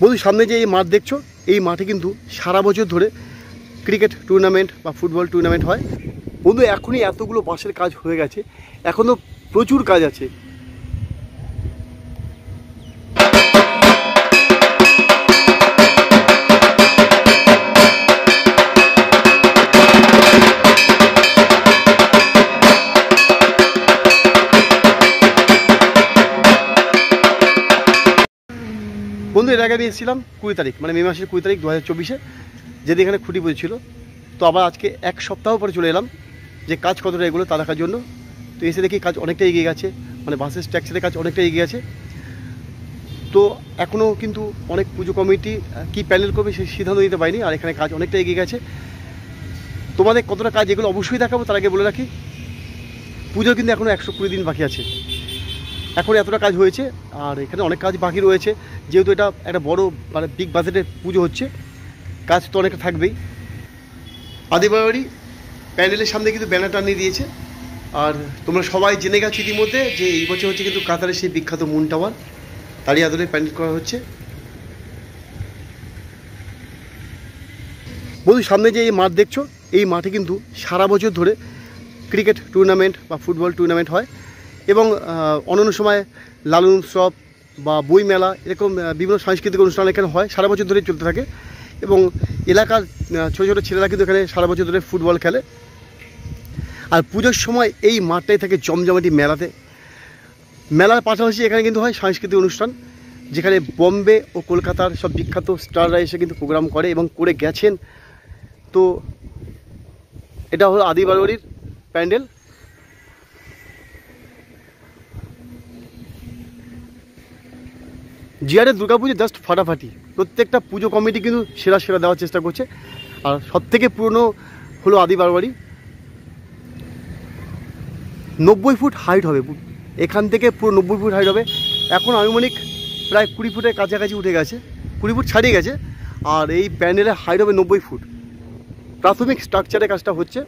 বন্ধু সামনে যে এই মাঠ দেখছো এই মাঠে কিন্তু সারা বছর ধরে ক্রিকেট টুর্নামেন্ট বা ফুটবল টুর্নামেন্ট হয় বন্ধু এখনই এতগুলো বাঁশের কাজ হয়ে গেছে এখনও প্রচুর কাজ আছে কিন্তু এর আগে আমি এসেছিলাম কুড়ি তারিখ মানে মে মাসের কুড়ি তারিখ দু হাজার চব্বিশে যেদিন এখানে খুঁটি পড়েছিল তো আবার আজকে এক সপ্তাহ পরে চলে এলাম যে কাজ কতটা এগুলো তা দেখার জন্য তো এসে দেখি কাজ অনেকটাই এগিয়ে গেছে মানে বাসের ট্যাক্সিতে কাজ অনেকটাই এগিয়ে গেছে তো এখনও কিন্তু অনেক পুজো কমিটি কি প্যানেল করবে সেই সিদ্ধান্ত নিতে পারিনি আর এখানে কাজ অনেকটাই এগিয়ে গেছে তোমাদের কতটা কাজ এগুলো অবশ্যই দেখাবো তার আগে বলে রাখি পুজো কিন্তু এখনও একশো কুড়ি দিন বাকি আছে এখন এতটা কাজ হয়েছে আর এখানে অনেক কাজ বাকি রয়েছে যেহেতু এটা একটা বড় মানে বিগ বাজেটের পুজো হচ্ছে কাজ তো অনেকটা থাকবেই আদিবাড়ি প্যান্ডেলের সামনে কিন্তু ব্যানার টানিয়ে দিয়েছে আর তোমরা সবাই জেনে গেছো ইতিমধ্যে যে এই বছর হচ্ছে কিন্তু কাতারের সেই বিখ্যাত মুন টাওয়ার তারই আদলে প্যান্ডেল করা হচ্ছে বলুন সামনে যে এই মাঠ দেখছো এই মাঠে কিন্তু সারা বছর ধরে ক্রিকেট টুর্নামেন্ট বা ফুটবল টুর্নামেন্ট হয় এবং অন্যান্য সময় লালন উৎসব বা বই মেলা এরকম বিভিন্ন সাংস্কৃতিক অনুষ্ঠান এখানে হয় সারা বছর ধরেই চলতে থাকে এবং এলাকার ছোটো ছোটো ছেলেরা কিন্তু এখানে সারা বছর ধরে ফুটবল খেলে আর পুজোর সময় এই মাঠটাই থাকে জমজমাটি মেলাতে মেলার পাশাপাশি এখানে কিন্তু হয় সাংস্কৃতিক অনুষ্ঠান যেখানে বম্বে ও কলকাতার সব বিখ্যাত স্টাররা এসে কিন্তু প্রোগ্রাম করে এবং করে গেছেন তো এটা হলো আদিবাড়ির প্যান্ডেল জিআরের দুর্গাপুজো জাস্ট ফাটাফাটি প্রত্যেকটা পুজো কমিটি কিন্তু সেরা সেরা দেওয়ার চেষ্টা করছে আর সবথেকে পুরনো হলো আদি বারবারি নব্বই ফুট হাইট হবে এখান থেকে পুরো নব্বই ফুট হাইট হবে এখন আনুমানিক প্রায় কুড়ি ফুটের কাছাকাছি উঠে গেছে কুড়ি ফুট ছাড়িয়ে গেছে আর এই প্যান্ডেলের হাইট হবে নব্বই ফুট প্রাথমিক স্ট্রাকচারে কাজটা হচ্ছে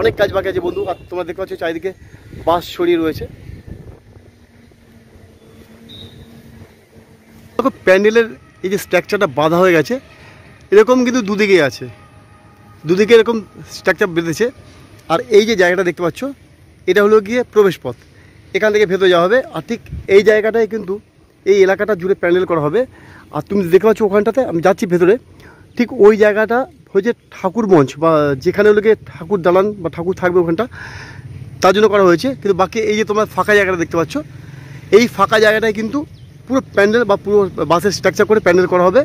অনেক কাজ বাকি আছে বন্ধু আর তোমরা দেখতে পাচ্ছ চারিদিকে বাঁশ ছড়িয়ে রয়েছে দেখো প্যান্ডেলের এই যে স্ট্রাকচারটা বাঁধা হয়ে গেছে এরকম কিন্তু দুদিকে আছে দুদিকে এরকম স্ট্রাকচার বেঁধেছে আর এই যে জায়গাটা দেখতে পাচ্ছ এটা হলো গিয়ে প্রবেশপথ এখান থেকে ভেতরে যাওয়া হবে আর ঠিক এই জায়গাটায় কিন্তু এই এলাকাটা জুড়ে প্যান্ডেল করা হবে আর তুমি দেখতে পাচ্ছ ওখানটাতে আমি যাচ্ছি ভেতরে ঠিক ওই জায়গাটা হয়েছে ঠাকুর মঞ্চ বা যেখানে হলো ঠাকুর দালান বা ঠাকুর থাকবে ওখানটা তার জন্য করা হয়েছে কিন্তু বাকি এই যে তোমার ফাঁকা জায়গাটা দেখতে পাচ্ছ এই ফাঁকা জায়গাটায় কিন্তু পুরো প্যান্ডেল বা পুরো বাসের স্ট্রাকচার করে প্যান্ডেল করা হবে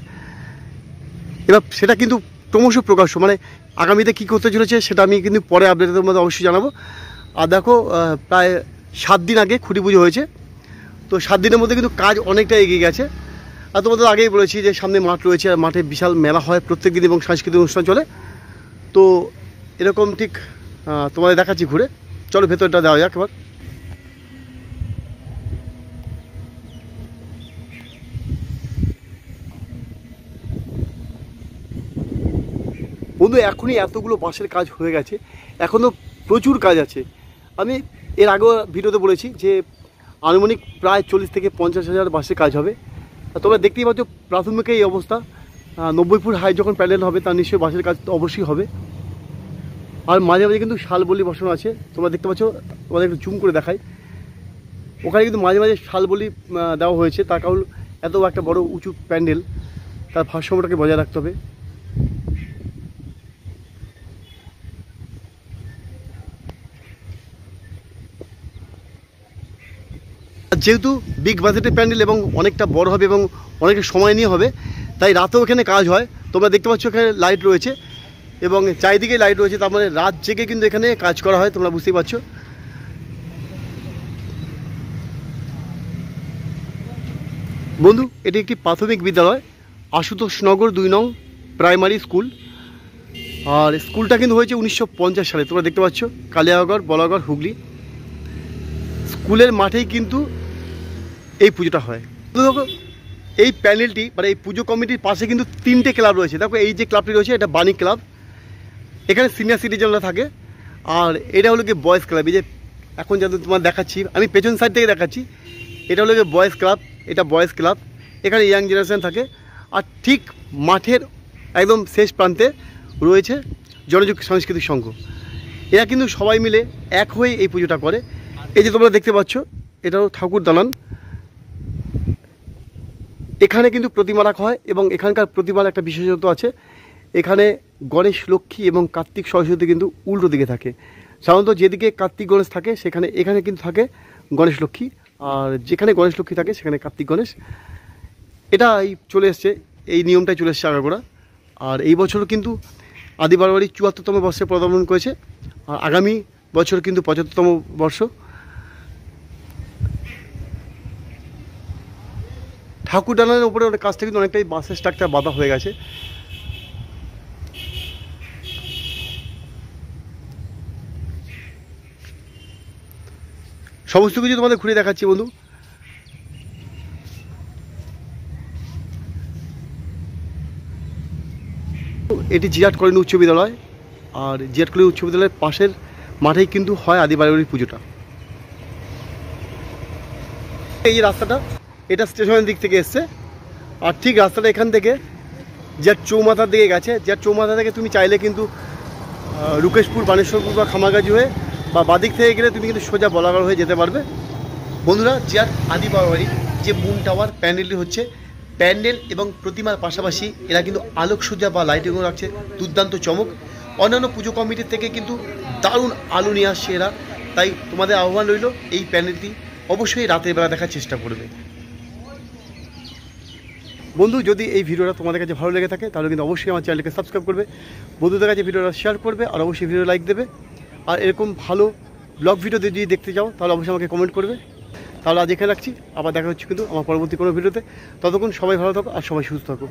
এবার সেটা কিন্তু ক্রমশ প্রকাশ্য মানে আগামীতে কী করতে চলেছে সেটা আমি কিন্তু পরে আপডেটে মধ্যে অবশ্যই জানাবো আর দেখো প্রায় সাত দিন আগে খুঁটি পুজো হয়েছে তো সাত দিনের মধ্যে কিন্তু কাজ অনেকটা এগিয়ে গেছে আর তোমাদের আগেই বলেছি যে সামনে মাঠ রয়েছে আর মাঠে বিশাল মেলা হয় প্রত্যেক দিন এবং সাংস্কৃতিক অনুষ্ঠান চলে তো এরকম ঠিক তোমাদের দেখাচ্ছি ঘুরে চলো ভেতরটা দেওয়া যাক এবার বন্ধু এখনই এতগুলো বাঁশের কাজ হয়ে গেছে এখনও প্রচুর কাজ আছে আমি এর আগেও ভিডিওতে বলেছি যে আনুমানিক প্রায় চল্লিশ থেকে পঞ্চাশ হাজার বাঁশের কাজ হবে তোমরা দেখতেই পাচ্ছ প্রাথমিক এই অবস্থা নব্বই ফুট হাই যখন প্যানেল হবে তার নিশ্চয়ই বাঁশের কাজ তো অবশ্যই হবে আর মাঝে মাঝে কিন্তু শালবলি বসানো আছে তোমরা দেখতে পাচ্ছ তোমাদের একটু জুম করে দেখায় ওখানে কিন্তু মাঝে মাঝে শালবলি দেওয়া হয়েছে তার কারণ এত একটা বড় উঁচু প্যান্ডেল তার ভারসাম্যটাকে বজায় রাখতে হবে যেহেতু বিগ বাজেটের প্যান্ডেল এবং অনেকটা বড় হবে এবং অনেকটা সময় নিয়ে হবে তাই রাতেও এখানে কাজ হয় তোমরা দেখতে পাচ্ছ এখানে লাইট রয়েছে এবং চারিদিকে লাইট রয়েছে তার মানে রাত জেগে কিন্তু এখানে কাজ করা হয় তোমরা বুঝতেই পারছো বন্ধু এটি একটি প্রাথমিক বিদ্যালয় আশুতোষনগর দুই নং প্রাইমারি স্কুল আর স্কুলটা কিন্তু হয়েছে উনিশশো সালে তোমরা দেখতে পাচ্ছ কালিয়াগড় বলাগড় হুগলি স্কুলের মাঠেই কিন্তু এই পুজোটা হয় দেখো এই প্যানেলটি মানে এই পুজো কমিটির পাশে কিন্তু তিনটে ক্লাব রয়েছে দেখো এই যে ক্লাবটি রয়েছে এটা বাণী ক্লাব এখানে সিনিয়র সিটিজেনরা থাকে আর এটা হলো কি বয়েজ ক্লাব এই যে এখন যাদের তোমার দেখাচ্ছি আমি পেছন সাইড থেকে দেখাচ্ছি এটা হলো কি বয়েজ ক্লাব এটা বয়েজ ক্লাব এখানে ইয়াং জেনারেশান থাকে আর ঠিক মাঠের একদম শেষ প্রান্তে রয়েছে জনযোগ সাংস্কৃতিক সংঘ এরা কিন্তু সবাই মিলে এক হয়ে এই পুজোটা করে এই যে তোমরা দেখতে পাচ্ছ এটা হলো ঠাকুর দালান এখানে কিন্তু প্রতিমা রাখা হয় এবং এখানকার প্রতিমার একটা বিশেষত্ব আছে এখানে গণেশ লক্ষ্মী এবং কার্তিক সরস্বতী কিন্তু উল্টো দিকে থাকে সাধারণত যেদিকে কার্তিক গণেশ থাকে সেখানে এখানে কিন্তু থাকে গণেশ লক্ষ্মী আর যেখানে গণেশ লক্ষ্মী থাকে সেখানে কার্তিক গণেশ এটা এই চলে এসছে এই নিয়মটাই চলে এসছে আগাগোড়া আর এই বছর কিন্তু আদিবারবাড়ি চুয়াত্তরতম বর্ষে প্রদর্শন করেছে আর আগামী বছর কিন্তু পঁচাত্তরতম বর্ষ ঠাকুর ঠাকুরডানার উপরে অনেক থেকে কিন্তু অনেকটাই বাসের স্ট্রাকচার বাধা হয়ে গেছে সমস্ত কিছু তোমাদের ঘুরে দেখাচ্ছি বন্ধু এটি জিরাট কলেন উচ্চ বিদ্যালয় আর জিরাট কলেন উচ্চ বিদ্যালয়ের পাশের মাঠেই কিন্তু হয় আদিবাড়ি পুজোটা এই রাস্তাটা এটা স্টেশনের দিক থেকে এসছে আর ঠিক রাস্তাটা এখান থেকে যার চৌমাথার দিকে গেছে যার চৌমাথা থেকে তুমি চাইলে কিন্তু রুকেশপুর বানেশ্বরপুর বা খামাগাজি হয়ে বা বাদিক থেকে গেলে তুমি কিন্তু সোজা বলাগড় হয়ে যেতে পারবে বন্ধুরা যার আদি বাড়ি যে মুন টাওয়ার প্যান্ডেলটি হচ্ছে প্যান্ডেল এবং প্রতিমার পাশাপাশি এরা কিন্তু আলোকসজ্জা বা লাইটিংও রাখছে দুর্দান্ত চমক অন্যান্য পুজো কমিটির থেকে কিন্তু দারুণ আলো নিয়ে আসছে এরা তাই তোমাদের আহ্বান রইল এই প্যান্ডেলটি অবশ্যই রাতের বেলা দেখার চেষ্টা করবে বন্ধু যদি এই ভিডিওটা তোমাদের কাছে ভালো লেগে থাকে তাহলে কিন্তু অবশ্যই আমার চ্যানেলকে সাবস্ক্রাইব করবে বন্ধুদের কাছে ভিডিওটা শেয়ার করবে আর অবশ্যই ভিডিও লাইক দেবে আর এরকম ভালো ব্লগ ভিডিও যদি দেখতে চাও তাহলে অবশ্যই আমাকে কমেন্ট করবে তাহলে আজ এখানে রাখছি আবার দেখা হচ্ছে কিন্তু আমার পরবর্তী কোনো ভিডিওতে ততক্ষণ সবাই ভালো থাকো আর সবাই সুস্থ থাকো